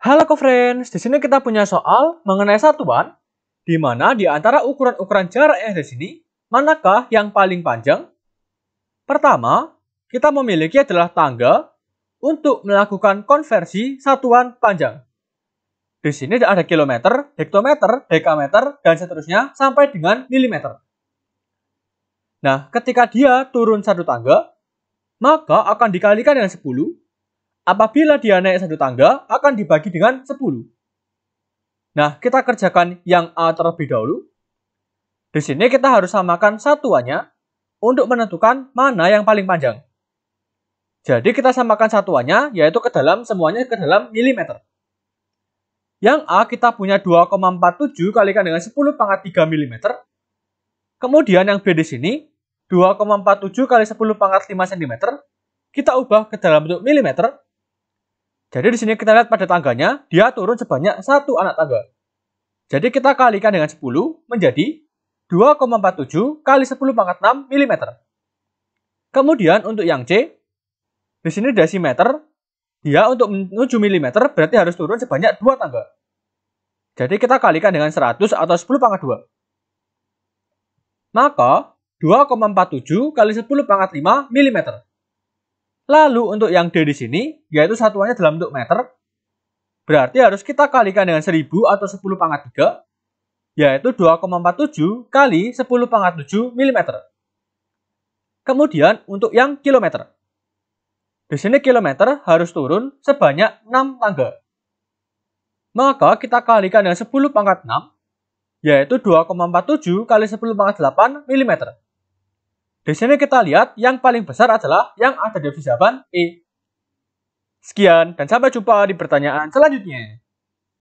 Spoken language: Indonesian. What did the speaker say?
Halo co-friends, di sini kita punya soal mengenai satuan, di mana di antara ukuran-ukuran jarak yang di sini, manakah yang paling panjang? Pertama, kita memiliki adalah tangga untuk melakukan konversi satuan panjang. Di sini ada kilometer, hektometer, dekameter, dan seterusnya sampai dengan milimeter. Nah, ketika dia turun satu tangga, maka akan dikalikan dengan 10 Apabila dia naik satu tangga, akan dibagi dengan 10. Nah, kita kerjakan yang A terlebih dahulu. Di sini kita harus samakan satuannya untuk menentukan mana yang paling panjang. Jadi kita samakan satuannya, yaitu ke dalam semuanya ke dalam milimeter. Yang A kita punya 2,47 kalikan dengan 10 pangkat 3 mm. Kemudian yang B di sini 2,47 kali 10 pangkat 5 cm kita ubah ke dalam bentuk milimeter jadi di sini kita lihat pada tangganya, dia turun sebanyak satu anak tangga. Jadi kita kalikan dengan 10 menjadi 2,47 kali 10 pangkat 6 mm. Kemudian untuk yang C, di sini desimeter, dia untuk menuju mm berarti harus turun sebanyak dua tangga. Jadi kita kalikan dengan 100 atau 10 pangkat 2. Maka 2,47 kali 10 pangkat 5 mm. Lalu untuk yang D di sini, yaitu satuannya dalam bentuk meter, berarti harus kita kalikan dengan 1000 atau 10 pangkat 3, yaitu 2,47 kali 10 pangkat 7 mm. Kemudian untuk yang kilometer. Di sini kilometer harus turun sebanyak 6 tangga. Maka kita kalikan dengan 10 pangkat 6, yaitu 2,47 kali 10 pangkat 8 mm. Di sini kita lihat yang paling besar adalah yang ada di jawaban E. Sekian dan sampai jumpa di pertanyaan selanjutnya.